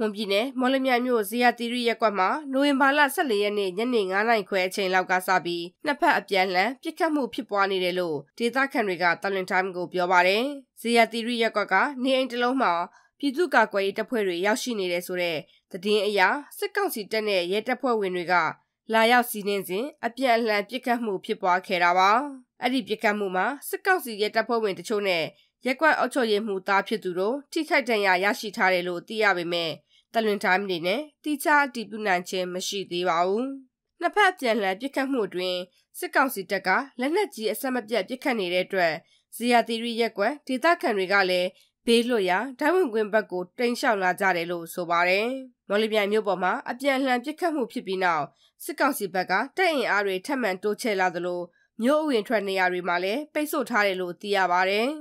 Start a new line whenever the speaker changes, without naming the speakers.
မွန်ပြည်နယ်မော်လမြိုင်မြို့ဇီယာတီရီရက်ကွက်မှာနိုဝင်ဘာလ14ရက်နေ့ညနေ9:00နာရီခွဲအချိန်လောက်ကစပြီးနှစ်ဖက်အပြန်လှန်ပစ်ခတ်မှုဖြစ်ပွားနေတယ်လို့ဒေသခံတွေကတလင်တိုင်းကိုပြောပါတယ်။ဇီယာတီရီရက်ကွက်ကနေအိမ်တစ်လုံးမှာပြည်သူ့ကာကွယ်ရေးတပ်ဖွဲ့တွေရောက်ရှိနေတယ်ဆိုတဲ့သတင်းအရစစ်ကောင်စီတပ်နဲ့ရဲတပ်ဖွဲ့ဝင်တွေကလာရောက်စီးနှင်းစဉ်အပြန်အလှန်ပစ်ခတ်မှုဖြစ်ပွားခဲ့တာပါ။အဲ့ဒီပစ်ခတ်မှုမှာစစ်ကောင်စီရဲတပ်ဖွဲ့ဝင်တချို့နဲ့ရက်ကွက်အောက်ချုပ်ရေးမှူးသားဖြစ်သူတို့ထိခိုက်ဒဏ်ရာရရှိထားတယ်လို့သိရပေမဲ့တလွင်တိုင်းတွေနဲ့တိကျအတည်ပြုနိုင်ခြင်းမရှိသေးပါဘူး။နှစ်ဖက်ပြန်လှန်ပစ်ခတ်မှုတွင်စစ်ကောင်စီတပ်ကလက်နက်ကြီးအဆက်မပြတ်ပစ်ခတ်နေတဲ့အတွက်ဇီယာတီရီရက်ကွက်ဒေသခံတွေကလည်းဘေးလွတ်ရာဓာတ်ဝင်ကွင်းဘက်ကိုတိမ်းရှောင်လာကြတယ်လို့ဆိုပါတယ်။မော်လမြိုင်မြို့ပေါ်မှာအပြန်အလှန်ပစ်ခတ်မှုဖြစ်ပြီးနောက်စစ်ကောင်စီဘက်ကတပ်အင်အားတွေထပ်မံတိုးချဲ့လာသလိုမြို့အဝင်ထွက်နေရာတွေမှာလည်းပိတ်ဆို့ထားတယ်လို့သိရပါတယ်။